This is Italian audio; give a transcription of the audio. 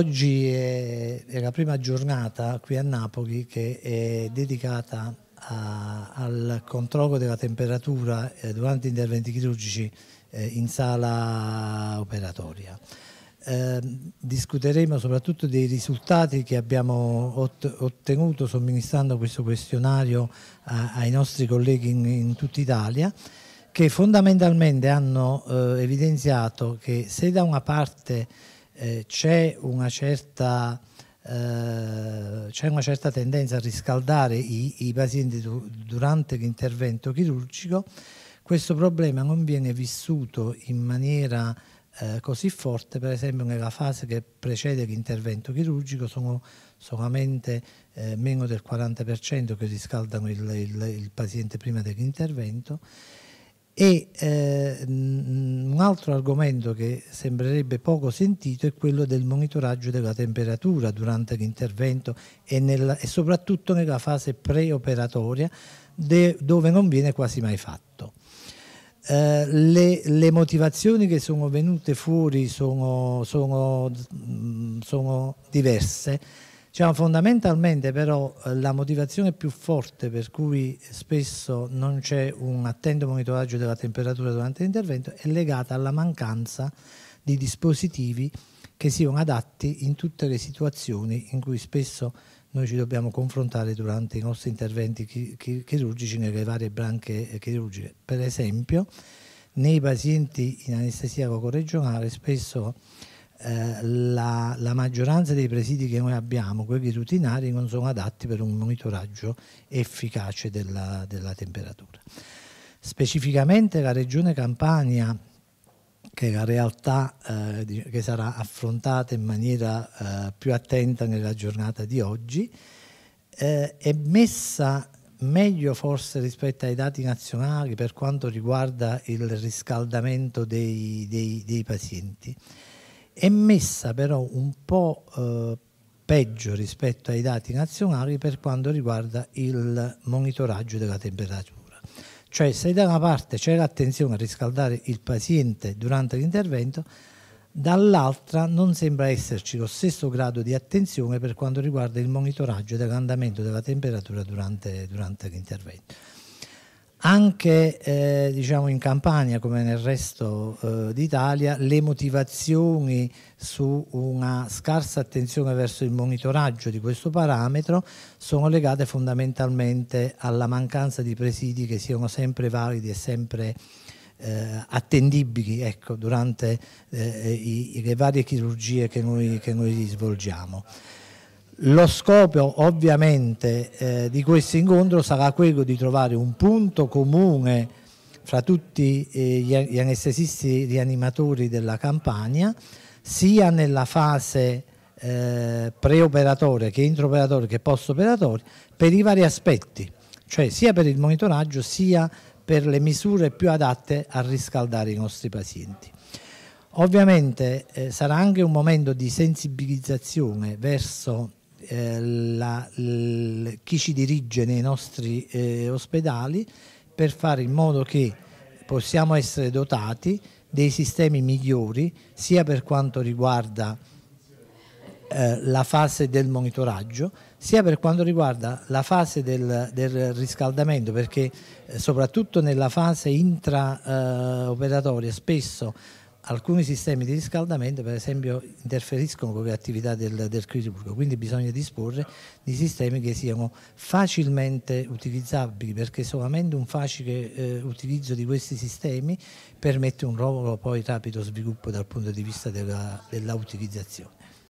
oggi è, è, la prima giornata qui a Napoli che è dedicata a, al controllo della temperatura eh, durante interventi chirurgici eh, in sala operatoria. Eh, discuteremo soprattutto dei risultati che abbiamo ot ottenuto somministrando questo questionario a, ai nostri colleghi in, in tutta Italia che fondamentalmente hanno eh, evidenziato che se da una parte eh, c'è una certa eh, c'è una certa tendenza a riscaldare i, i pazienti du durante l'intervento chirurgico, questo problema non viene vissuto in maniera eh, così forte, per esempio nella fase che precede l'intervento chirurgico sono solamente eh, meno del 40% che riscaldano il, il, il paziente prima dell'intervento e eh, mm, un altro argomento che sembrerebbe poco sentito è quello del monitoraggio della temperatura durante l'intervento e, nella, e soprattutto nella fase preoperatoria dove non viene quasi mai fatto. Eh, le, le, motivazioni che sono venute fuori sono, sono, mm, sono diverse Diciamo, fondamentalmente però eh, la motivazione più forte per cui spesso non c'è un attento monitoraggio della temperatura durante l'intervento è legata alla mancanza di dispositivi che siano adatti in tutte le situazioni in cui spesso noi ci dobbiamo confrontare durante i nostri interventi chirurgici nelle varie branche eh, chirurgiche. Per esempio, nei pazienti in anestesia coregionale spesso eh, la, la, maggioranza dei presidi che noi abbiamo, quelli rutinari, non sono adatti per un monitoraggio efficace della, della temperatura. Specificamente la regione Campania, che è la realtà eh, che sarà affrontata in maniera eh, più attenta nella giornata di oggi, eh, è messa meglio forse rispetto ai dati nazionali per quanto riguarda il riscaldamento dei, dei, dei pazienti è messa però un po' eh, peggio rispetto ai dati nazionali per quanto riguarda il monitoraggio della temperatura. Cioè se da una parte c'è l'attenzione a riscaldare il paziente durante l'intervento, dall'altra non sembra esserci lo stesso grado di attenzione per quanto riguarda il monitoraggio dell'andamento della temperatura durante, durante l'intervento. Anche eh, diciamo in Campania, come nel resto eh, d'Italia, le motivazioni su una scarsa attenzione verso il monitoraggio di questo parametro sono legate fondamentalmente alla mancanza di presidi che siano sempre validi e sempre eh, attendibili ecco, durante eh, i, le varie chirurgie che noi, che noi svolgiamo. Lo scopo ovviamente eh, di questo incontro sarà quello di trovare un punto comune fra tutti eh, gli anestesisti rianimatori della campagna, sia nella fase eh, preoperatoria che intraoperatoria che postoperatoria, per i vari aspetti, cioè sia per il monitoraggio sia per le misure più adatte a riscaldare i nostri pazienti. Ovviamente eh, sarà anche un momento di sensibilizzazione verso eh, la, l, chi ci dirige nei nostri eh, ospedali per fare in modo che possiamo essere dotati dei sistemi migliori sia per quanto riguarda eh, la fase del monitoraggio sia per quanto riguarda la fase del, del riscaldamento perché eh, soprattutto nella fase intraoperatoria spesso alcuni sistemi di riscaldamento per esempio interferiscono con le attività del, del chirurgo, quindi bisogna disporre di sistemi che siano facilmente utilizzabili perché solamente un facile eh, utilizzo di questi sistemi permette un loro poi rapido sviluppo dal punto di vista della, della utilizzazione.